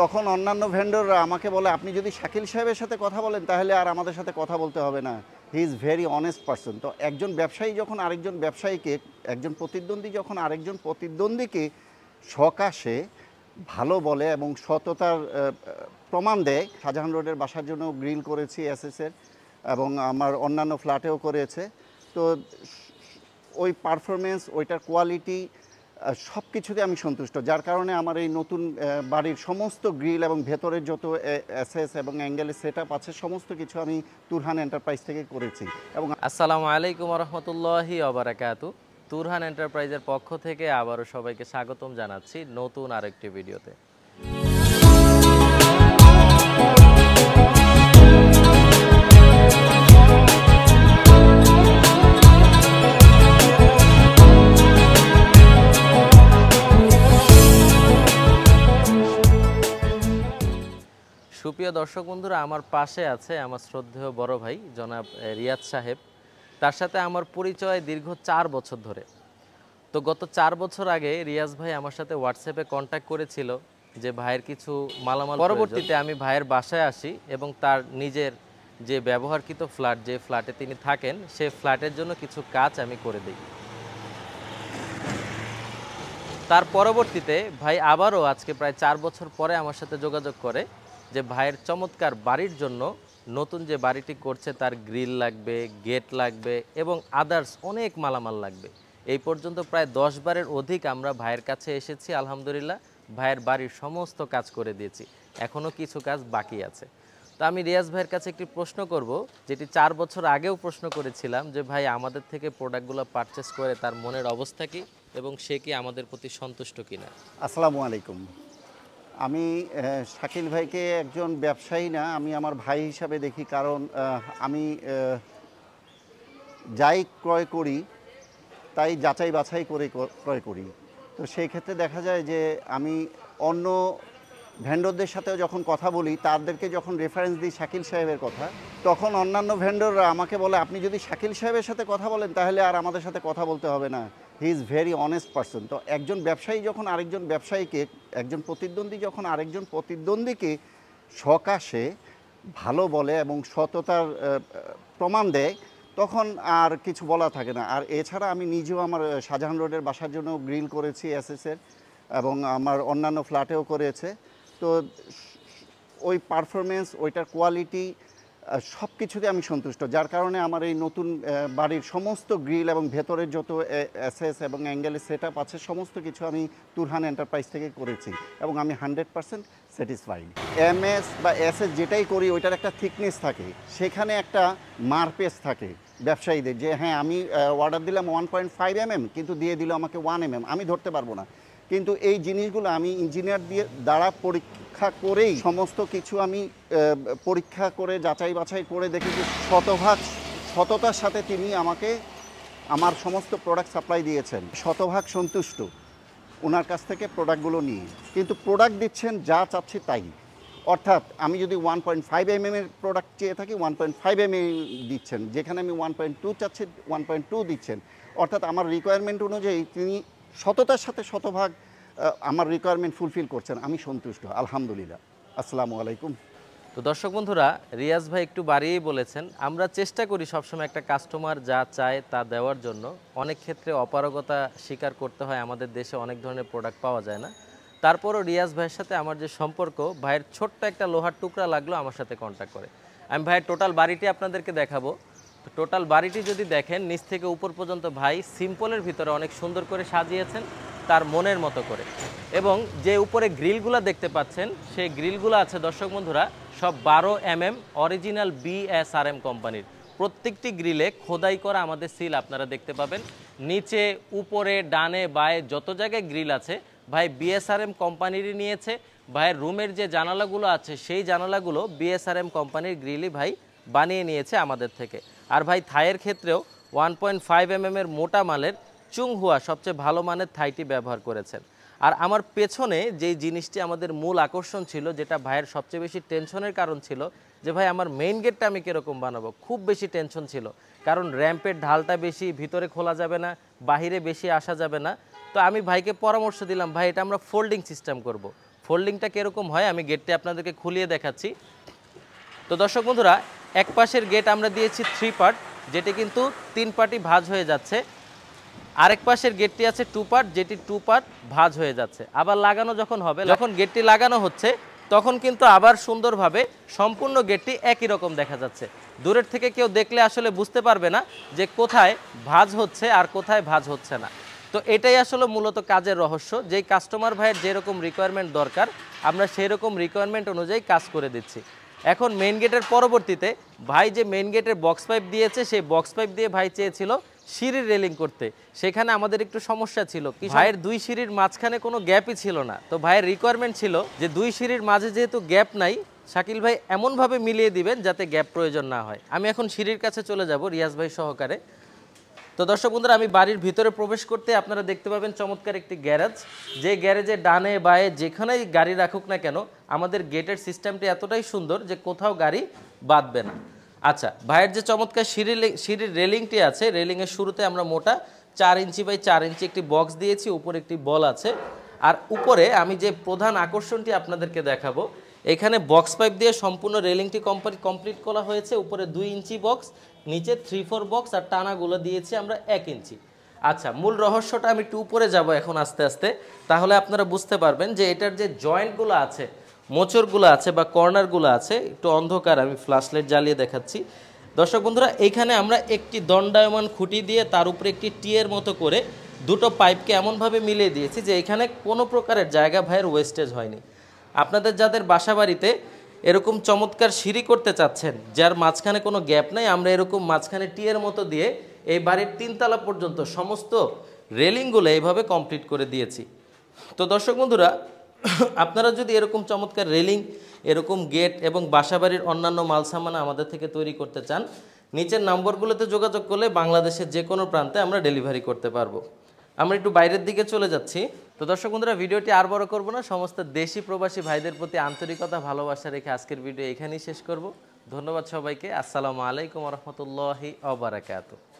তখন অন্যান্য ভেন্ডররা আমাকে বলে আপনি যদি শাকিল সাহেবের সাথে কথা বলেন তাহলে আর আমাদের সাথে কথা বলতে হবে না he is very honest person তো একজন ব্যবসায়ী যখন আরেকজন ব্যবসায়ীকে একজন প্রতিদ্বন্দ্বী যখন আরেকজন প্রতিদ্বন্দ্বীকে সকাশে ভালো বলে এবং সততার প্রমাণ দেয় শাহজাহান রোডের বাসার জন্য গ্রিল করেছি এসএসের এবং আমার অন্যান্য ফ্ল্যাটেও করেছে তো ওই পারফরমেন্স ওইটার কোয়ালিটি সব কিছুতে আমি সন্তুষ্ট যার কারণে আমার এই নতুন বাড়ির সমস্ত গ্রিল এবং ভেতরের যত অ্যাসেস এবং অ্যাঙ্গেলের সেট আপ আছে সমস্ত কিছু আমি তুরহান এন্টারপ্রাইজ থেকে করেছি এবং আসসালামু আলাইকুম রহমতুল্লাহি আবরাকাত তুরহান এন্টারপ্রাইজের পক্ষ থেকে আবারও সবাইকে স্বাগতম জানাচ্ছি নতুন আরেকটি ভিডিওতে সুপ্রিয় দর্শক বন্ধুরা আমার পাশে আছে আমার শ্রদ্ধেয় বড় ভাই জনাব রিয়াদ সাহেব তার সাথে আমার পরিচয় দীর্ঘ চার বছর ধরে তো গত চার বছর আগে রিয়াজ ভাই আমার সাথে হোয়াটসঅ্যাপে কন্ট্যাক্ট করেছিল যে ভাইয়ের কিছু মালামাল পরবর্তীতে আমি ভাইয়ের বাসায় আসি এবং তার নিজের যে ব্যবহারকৃত ফ্ল্যাট যে ফ্ল্যাটে তিনি থাকেন সে ফ্ল্যাটের জন্য কিছু কাজ আমি করে দিই তার পরবর্তীতে ভাই আবারও আজকে প্রায় চার বছর পরে আমার সাথে যোগাযোগ করে যে ভাইয়ের চমৎকার বাড়ির জন্য নতুন যে বাড়িটি করছে তার গ্রিল লাগবে গেট লাগবে এবং আদার্স অনেক মালামাল লাগবে এই পর্যন্ত প্রায় দশ বারের অধিক আমরা ভাইয়ের কাছে এসেছি আলহামদুলিল্লাহ ভাইয়ের বাড়ির সমস্ত কাজ করে দিয়েছি এখনও কিছু কাজ বাকি আছে তো আমি রিয়াজ ভাইয়ের কাছে একটি প্রশ্ন করব যেটি চার বছর আগেও প্রশ্ন করেছিলাম যে ভাই আমাদের থেকে প্রোডাক্টগুলো পারচেস করে তার মনের অবস্থা কি এবং সে কি আমাদের প্রতি সন্তুষ্ট কিনা আসসালামু আলাইকুম আমি শাকিল ভাইকে একজন ব্যবসায়ী না আমি আমার ভাই হিসাবে দেখি কারণ আমি যাই ক্রয় করি তাই যাচাই বাছাই করে ক্রয় করি তো সেই ক্ষেত্রে দেখা যায় যে আমি অন্য ভেন্ডরদের সাথেও যখন কথা বলি তাদেরকে যখন রেফারেন্স দিই শাকিল সাহেবের কথা তখন অন্যান্য ভেন্ডররা আমাকে বলে আপনি যদি শাকিল সাহেবের সাথে কথা বলেন তাহলে আর আমাদের সাথে কথা বলতে হবে না he is very honest person তো একজন ব্যবসায়ী যখন আরেকজন ব্যবসায়ীকে একজন প্রতিদ্বন্দ্বী যখন আরেকজন প্রতিদ্বন্দ্বীকে সকাশে ভালো বলে এবং সততার প্রমাণ দেয় তখন আর কিছু বলা থাকে না আর এছাড়া আমি নিজেও আমার শাহজাহান রোডের বাসার জন্য গ্রিল করেছি এসএসের এবং আমার অন্যান্য ফ্ল্যাটেও করেছে তো ওই পারফরমেন্স ওইটার কোয়ালিটি সব কিছুতে আমি সন্তুষ্ট যার কারণে আমার এই নতুন বাড়ির সমস্ত গ্রিল এবং ভেতরের যত অ্যাসেস এবং অ্যাঙ্গেলের সেট আপ আছে সমস্ত কিছু আমি তুরহান এন্টারপ্রাইজ থেকে করেছি এবং আমি hundred percent satisfied M S বা এস এস যেটাই করি ওইটার একটা থিকনেস থাকে সেখানে একটা মারপেস থাকে ব্যবসায়ীদের যে হ্যাঁ আমি অর্ডার দিলাম one point five M M কিন্তু দিয়ে দিল আমাকে ওয়ান এম এম আমি ধরতে পারবো না কিন্তু এই জিনিসগুলো আমি ইঞ্জিনিয়ার দিয়ে দ্বারা পরীক্ষা করেই সমস্ত কিছু আমি পরীক্ষা করে যাচাই বাছাই করে দেখেছি শতভাগ সততার সাথে তিনি আমাকে আমার সমস্ত প্রোডাক্ট সাপ্লাই দিয়েছেন শতভাগ সন্তুষ্ট ওনার কাছ থেকে প্রোডাক্টগুলো নিয়ে কিন্তু প্রোডাক্ট দিচ্ছেন যা চাচ্ছি তাই অর্থাৎ আমি যদি ওয়ান পয়েন্ট ফাইভ এম এর প্রোডাক্ট চেয়ে থাকি ওয়ান পয়েন্ট ফাইভ এম দিচ্ছেন যেখানে আমি ওয়ান পয়েন্ট টু চাচ্ছি ওয়ান পয়েন্ট টু দিচ্ছেন অর্থাৎ আমার রিকোয়ারমেন্ট অনুযায়ী তিনি শততার সাথে শতভাগ আমার রিকোয়ারমেন্ট ফুলফিল করছেন আমি সন্তুষ্ট আলহামদুলিল্লাহ আসসালামু আলাইকুম তো দর্শক বন্ধুরা রিয়াজ ভাই একটু বাড়িয়েই বলেছেন আমরা চেষ্টা করি সবসময় একটা কাস্টমার যা চায় তা দেওয়ার জন্য অনেক ক্ষেত্রে অপারগতা স্বীকার করতে হয় আমাদের দেশে অনেক ধরনের প্রোডাক্ট পাওয়া যায় না তারপরও রিয়াজ ভাইয়ের সাথে আমার যে সম্পর্ক ভাইয়ের ছোট্ট একটা লোহার টুকরা লাগলো আমার সাথে কন্ট্যাক্ট করে আমি ভাইয়ের টোটাল বাড়িটি আপনাদেরকে দেখাবো তো টোটাল বাড়িটি যদি দেখেন নিচ থেকে উপর পর্যন্ত ভাই সিম্পলের ভিতরে অনেক সুন্দর করে সাজিয়েছেন তার মনের মতো করে এবং যে উপরে গ্রিলগুলো দেখতে পাচ্ছেন সেই গ্রিলগুলো আছে দর্শক বন্ধুরা সব বারো এম এম অরিজিনাল বিএসআরএম কোম্পানির প্রত্যেকটি গ্রিলে খোদাই করা আমাদের সিল আপনারা দেখতে পাবেন নিচে উপরে ডানে বায়ে যত জায়গায় গ্রিল আছে ভাই বিএসআরএম কোম্পানিরই নিয়েছে ভাইয়ের রুমের যে জানালাগুলো আছে সেই জানালাগুলো বিএসআরএম কোম্পানির গ্রিলই ভাই বানিয়ে নিয়েছে আমাদের থেকে আর ভাই থায়ের ক্ষেত্রেও ওয়ান পয়েন্ট ফাইভ এম এর মোটা মালের চুংহুয়া সবচেয়ে ভালো মানের থাইটি ব্যবহার করেছেন আর আমার পেছনে যেই জিনিসটি আমাদের মূল আকর্ষণ ছিল যেটা ভাইয়ের সবচেয়ে বেশি টেনশনের কারণ ছিল যে ভাই আমার মেইন গেটটা আমি কীরকম বানাবো খুব বেশি টেনশন ছিল কারণ র্যাম্পের ঢালটা বেশি ভিতরে খোলা যাবে না বাহিরে বেশি আসা যাবে না তো আমি ভাইকে পরামর্শ দিলাম ভাই এটা আমরা ফোল্ডিং সিস্টেম করব। ফোল্ডিংটা কীরকম হয় আমি গেটটি আপনাদেরকে খুলিয়ে দেখাচ্ছি তো দর্শক বন্ধুরা এক পাশের গেট আমরা দিয়েছি থ্রি পার্ট যেটি কিন্তু তিন পার্টি ভাজ হয়ে যাচ্ছে আরেক পাশের গেটটি আছে টু পার্ট যেটি টু পার্ট ভাজ হয়ে যাচ্ছে আবার লাগানো যখন হবে যখন গেটটি লাগানো হচ্ছে তখন কিন্তু আবার সুন্দরভাবে সম্পূর্ণ গেটটি একই রকম দেখা যাচ্ছে দূরের থেকে কেউ দেখলে আসলে বুঝতে পারবে না যে কোথায় ভাজ হচ্ছে আর কোথায় ভাজ হচ্ছে না তো এটাই আসলে মূলত কাজের রহস্য যেই কাস্টমার ভাইয়ের যেরকম রিকোয়ারমেন্ট দরকার আমরা সেই রকম রিকোয়ারমেন্ট অনুযায়ী কাজ করে দিচ্ছি এখন মেন গেটের পরবর্তীতে ভাই যে মেন গেটের বক্স পাইপ দিয়েছে সেই বক্স পাইপ দিয়ে ভাই চেয়েছিল সিঁড়ির রেলিং করতে সেখানে আমাদের একটু সমস্যা ছিল কি ভাইয়ের দুই সিঁড়ির মাঝখানে কোনো গ্যাপই ছিল না তো ভাইয়ের রিকোয়ারমেন্ট ছিল যে দুই সিঁড়ির মাঝে যেহেতু গ্যাপ নাই শাকিল ভাই এমনভাবে মিলিয়ে দিবেন যাতে গ্যাপ প্রয়োজন না হয় আমি এখন সিঁড়ির কাছে চলে যাব রিয়াজ ভাই সহকারে তো দর্শক বন্ধুরা আমি বাড়ির ভিতরে প্রবেশ করতে আপনারা দেখতে পাবেন চমৎকার একটি গ্যারেজ যে গ্যারেজে ডানে বায়ে যেখানেই গাড়ি রাখুক না কেন আমাদের গেটের সিস্টেমটি এতটাই সুন্দর যে কোথাও গাড়ি বাঁধবে না আচ্ছা ভাইয়ের যে চমৎকার সিঁড়ি সিঁড়ির রেলিংটি আছে রেলিংয়ের শুরুতে আমরা মোটা চার ইঞ্চি বাই চার ইঞ্চি একটি বক্স দিয়েছি উপরে একটি বল আছে আর উপরে আমি যে প্রধান আকর্ষণটি আপনাদেরকে দেখাবো এখানে বক্স পাইপ দিয়ে সম্পূর্ণ রেলিংটি কমপ্লিট করা হয়েছে উপরে দুই ইঞ্চি বক্স নিচে থ্রি ফোর বক্স আর টানাগুলো দিয়েছি আমরা এক ইঞ্চি আচ্ছা মূল রহস্যটা আমি একটু উপরে যাব এখন আস্তে আস্তে তাহলে আপনারা বুঝতে পারবেন যে এটার যে জয়েন্টগুলো আছে মোচরগুলো আছে বা কর্নারগুলো আছে একটু অন্ধকার আমি ফ্লাশলাইট জ্বালিয়ে দেখাচ্ছি দর্শক বন্ধুরা এখানে আমরা একটি দণ্ডায়মান খুঁটি দিয়ে তার উপরে একটি টিয়ের মতো করে দুটো পাইপকে এমনভাবে মিলিয়ে দিয়েছি যে এখানে কোনো প্রকারের জায়গা ভাইয়ের ওয়েস্টেজ হয়নি আপনাদের যাদের বাসা বাড়িতে এরকম চমৎকার সিঁড়ি করতে চাচ্ছেন যার মাঝখানে কোনো গ্যাপ নাই আমরা এরকম মাঝখানে টিয়ের মতো দিয়ে এই বাড়ির তিনতলা পর্যন্ত সমস্ত রেলিংগুলো এইভাবে কমপ্লিট করে দিয়েছি তো দর্শক বন্ধুরা আপনারা যদি এরকম চমৎকার রেলিং এরকম গেট এবং বাসাবাড়ির অন্যান্য মালসামানা আমাদের থেকে তৈরি করতে চান নিচের নম্বরগুলোতে যোগাযোগ করলে বাংলাদেশের যে কোনো প্রান্তে আমরা ডেলিভারি করতে পারবো আমরা একটু বাইরের দিকে চলে যাচ্ছি তো দর্শক বন্ধুরা ভিডিওটি আর বড় করবো না সমস্ত দেশি প্রবাসী ভাইদের প্রতি আন্তরিকতা ভালোবাসা রেখে আজকের ভিডিও এখানেই শেষ করব ধন্যবাদ সবাইকে আসসালামু আলাইকুম রহমতুল্লাহি অবরাকাত